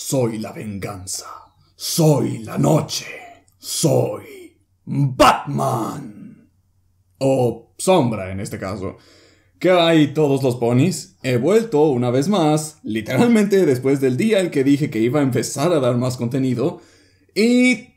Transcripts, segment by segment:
Soy la venganza. Soy la noche. Soy Batman. O sombra en este caso. ¿Qué hay todos los ponis? He vuelto una vez más, literalmente después del día en que dije que iba a empezar a dar más contenido. Y...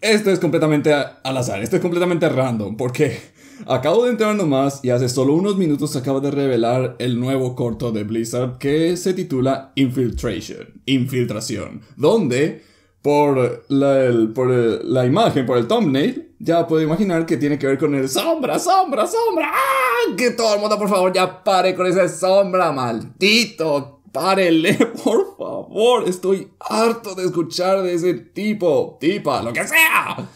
Esto es completamente al azar, esto es completamente random, porque Acabo de entrar nomás y hace solo unos minutos acaba de revelar el nuevo corto de Blizzard que se titula Infiltration, Infiltración, donde por eh, la, imagen, por el thumbnail, ya puedo imaginar que tiene que ver con el sombra, sombra, sombra. ¡Ah! Que todo el mundo, por favor, ya pare con esa sombra, maldito. Párele, por favor. Estoy harto de escuchar de ese tipo, tipa, lo que sea.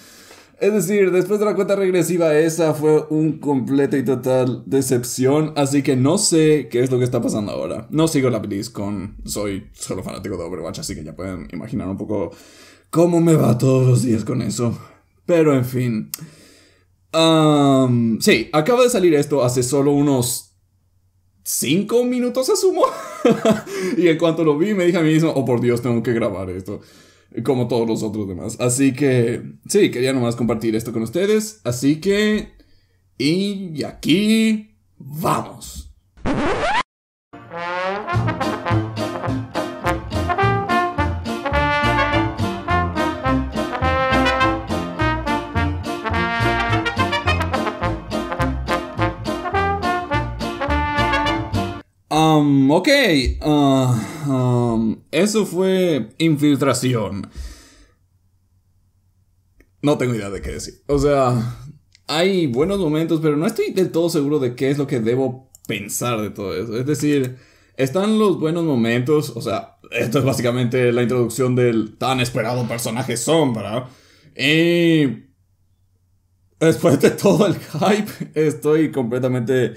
Es decir, después de la cuenta regresiva esa fue un completo y total decepción, así que no sé qué es lo que está pasando ahora. No sigo la con... soy solo fanático de Overwatch, así que ya pueden imaginar un poco cómo me va todos los días con eso. Pero en fin. sí, acaba de salir esto hace solo unos 5 minutos asumo. y en cuanto lo vi me dije a mí mismo, oh por Dios, tengo que grabar esto como todos los otros demás. Así que, sí, quería nomás compartir esto con ustedes. Así que, y aquí vamos. Um, ok. Uh, um, eso fue infiltración. No tengo idea de qué decir. O sea, hay buenos momentos, pero no estoy del todo seguro de qué es lo que debo pensar de todo eso. Es decir, están los buenos momentos, o sea, esto es básicamente la introducción del tan esperado personaje Sombra. Y después de todo el hype, estoy completamente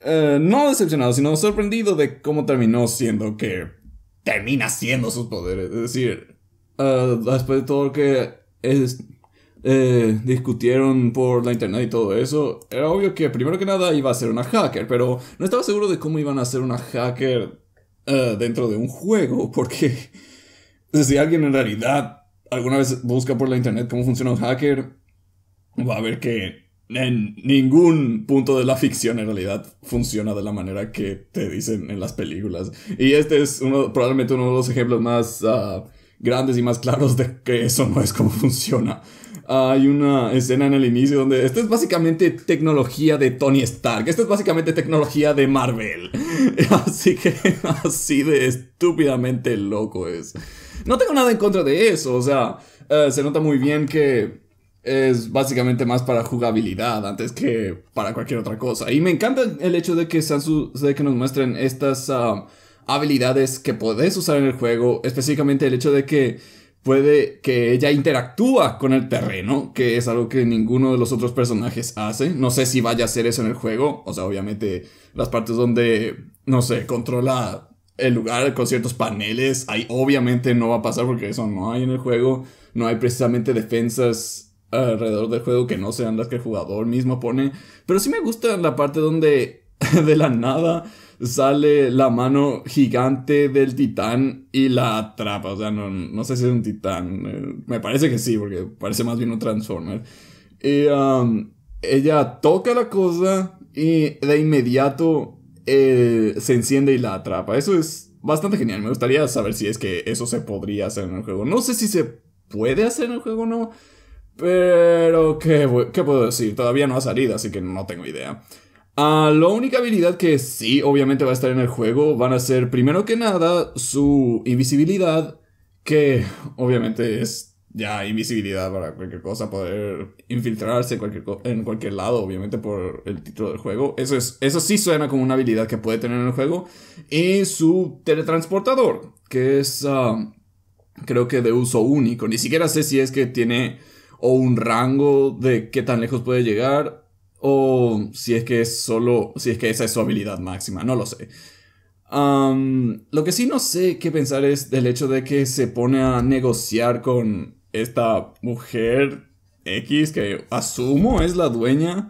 eh, no decepcionado, sino sorprendido de cómo terminó siendo que termina siendo sus poderes. Es decir, ah, después de todo lo que eh, discutieron por la internet y todo eso, era obvio que primero que nada iba a ser una hacker, pero no estaba seguro de cómo iban a ser una hacker eh, dentro de un juego, porque si alguien en realidad alguna vez busca por la internet cómo funciona un hacker, va a ver que en ningún punto de la ficción en realidad funciona de la manera que te dicen en las películas. Y este es uno, probablemente uno de los ejemplos más ah, grandes y más claros de que eso no es como funciona. hay una escena en el inicio donde esto es básicamente tecnología de Tony Stark, Esto es básicamente tecnología de Marvel. así que así de estúpidamente loco es. No tengo nada en contra de eso, o sea, eh, se nota muy bien que es básicamente más para jugabilidad antes que para cualquier otra cosa. Y me encanta el hecho de que, Sansu, de que nos muestren estas ah, habilidades que podés usar en el juego, específicamente el hecho de que puede que ella interactúa con el terreno, que es algo que ninguno de los otros personajes hace. No sé si vaya a hacer eso en el juego, o sea, obviamente las partes donde, no sé, controla el lugar con ciertos paneles, ahí obviamente no va a pasar porque eso no hay en el juego, no hay precisamente defensas alrededor del juego que no sean las que el jugador mismo pone. Pero sí me gusta la parte donde de la nada sale la mano gigante del titán y la atrapa. O sea, no, sé si es un titán. Eh, me parece que sí, porque parece más bien un Transformer. Y um, ella toca la cosa y de inmediato eh, se enciende y la atrapa. Eso es bastante genial. Me gustaría saber si es que eso se podría hacer en el juego. No sé si se puede hacer en el juego o no. Pero, ¿qué, puedo decir? Todavía no ha salido, así que no tengo idea. Ah, la única habilidad que sí, obviamente, va a estar en el juego van a ser, primero que nada, su invisibilidad, que obviamente es ya invisibilidad para cualquier cosa, poder infiltrarse en cualquier lado, obviamente, por el título del juego. Eso, es, eso sí suena como una habilidad que puede tener en el juego. Y su teletransportador, que es, ah, creo que de uso único. Ni siquiera sé si es que tiene o un rango de qué tan lejos puede llegar o si es que es solo si es que esa es su habilidad máxima, no lo sé. lo que sí no sé qué pensar es del hecho de que se pone a negociar con esta mujer X que asumo es la dueña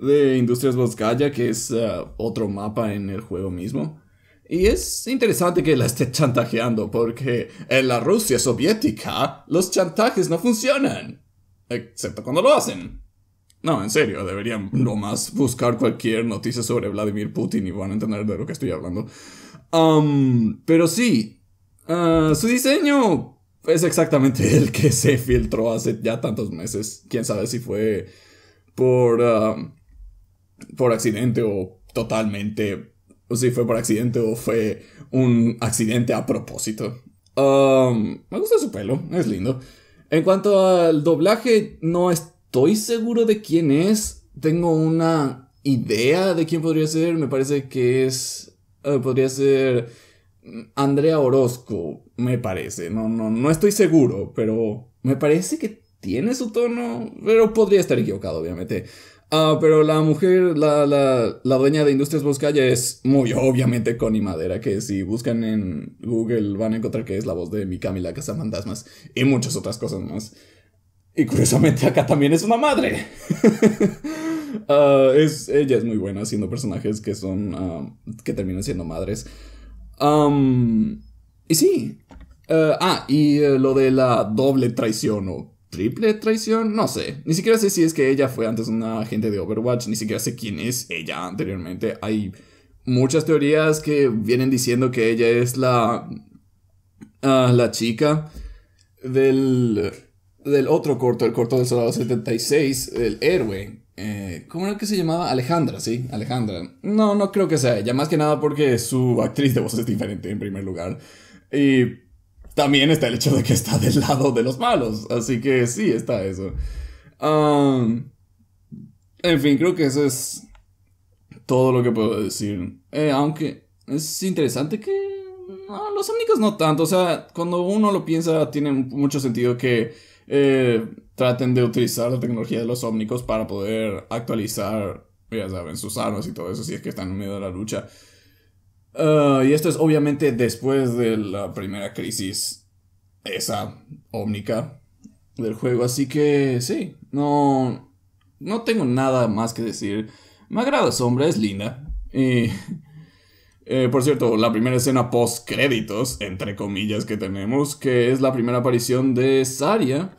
de Industrias Boskaya que es eh, otro mapa en el juego mismo. Y es interesante que la esté chantajeando porque en la Rusia soviética los chantajes no funcionan. Excepto cuando lo hacen. No, en serio, deberían lo más buscar cualquier noticia sobre Vladimir Putin y van a entender de lo que estoy hablando. Um, pero sí, ah, su diseño es exactamente el que se filtró hace ya tantos meses. Quién sabe si fue por, ah, por accidente o totalmente, o si fue por accidente o fue un accidente a propósito. Um, me gusta su pelo, es lindo. En cuanto al doblaje, no estoy seguro de quién es. Tengo una idea de quién podría ser. Me parece que es. Eh, podría ser. Mm, Andrea Orozco, me parece. No, no, no estoy seguro, pero me parece que tiene su tono, pero podría estar equivocado, obviamente. Ah, pero la mujer, la, la, la dueña de Industrias ya es muy obviamente Connie Madera, que si buscan en Google van a encontrar que es la voz de Mikami la Casa Fantasmas y muchas otras cosas más. Y curiosamente acá también es una madre. Ah, ella es muy buena haciendo personajes que son, ah, que terminan siendo madres. y sí. Eh, ah, y eh, lo de la doble traición o triple traición, no sé. Ni siquiera sé si es que ella fue antes una agente de Overwatch, ni siquiera sé quién es ella anteriormente. Hay muchas teorías que vienen diciendo que ella es la ah, la chica del del otro corto, el corto del Soldado 76, el héroe. Eh, ¿Cómo era que se llamaba? Alejandra, sí, Alejandra. No, no creo que sea ella, más que nada porque su actriz de voz es diferente en primer lugar. Y también está el hecho de que está del lado de los malos. Así que sí, está eso. Um, en fin, creo que eso es todo lo que puedo decir. Eh, aunque es interesante que... los ómnicos no tanto. O sea, cuando uno lo piensa, tiene mucho sentido que eh, traten de utilizar la tecnología de los ómnicos para poder actualizar, ya saben, sus armas y todo eso, si es que están en medio de la lucha. Ah, y esto es obviamente después de la primera crisis, esa ómnica del juego. Así que sí, no, no tengo nada más que decir. Me agrada Sombra, es linda. Y, eh, por cierto, la primera escena post créditos, entre comillas, que tenemos, que es la primera aparición de Saria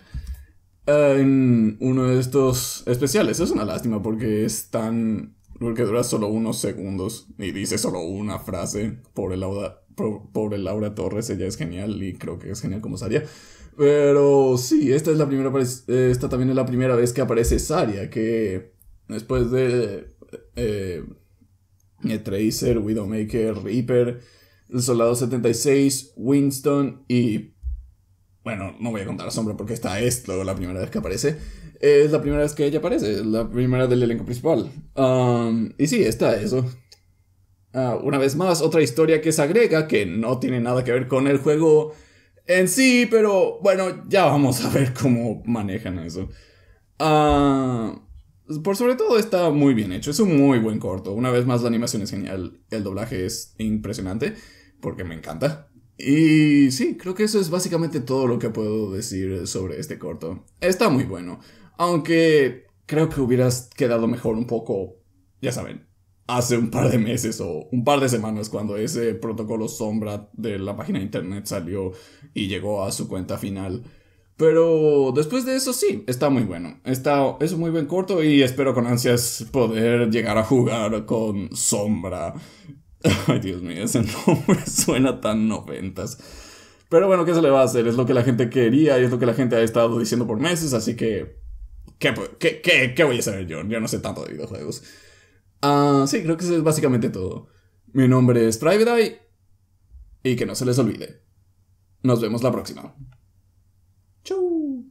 en uno de estos especiales. Es una lástima porque es tan porque dura solo unos segundos y dice solo una frase. Pobre Laura, Laura Torres, ella es genial y creo que es genial como Saria. Pero sí, esta es la primera esta también es la primera vez que aparece Saria, que después de eh, eh, Tracer, Widowmaker, Reaper, el Soldado 76, Winston y bueno, no voy a contar a Sombra porque esta es la primera vez que aparece. Es la primera vez que ella aparece, la primera del elenco principal. Um, y sí, está eso. Ah, una vez más, otra historia que se agrega que no tiene nada que ver con el juego en sí, pero bueno, ya vamos a ver cómo manejan eso. Ah, por sobre todo está muy bien hecho, es un muy buen corto. Una vez más la animación es genial, el doblaje es impresionante, porque me encanta. Y sí, creo que eso es básicamente todo lo que puedo decir sobre este corto. Está muy bueno, aunque creo que hubieras quedado mejor un poco, ya saben, hace un par de meses o un par de semanas cuando ese protocolo sombra de la página de internet salió y llegó a su cuenta final. Pero después de eso sí, está muy bueno. Está, es un muy buen corto y espero con ansias poder llegar a jugar con Sombra Ay, Dios mío, ese nombre suena tan noventas. Pero bueno, ¿qué se le va a hacer? Es lo que la gente quería y es lo que la gente ha estado diciendo por meses, así que... ¿Qué, qué, voy a saber yo? Yo no sé tanto de videojuegos. Ah, sí, creo que eso es básicamente todo. Mi nombre es Private Eye y que no se les olvide. Nos vemos la próxima. Chau.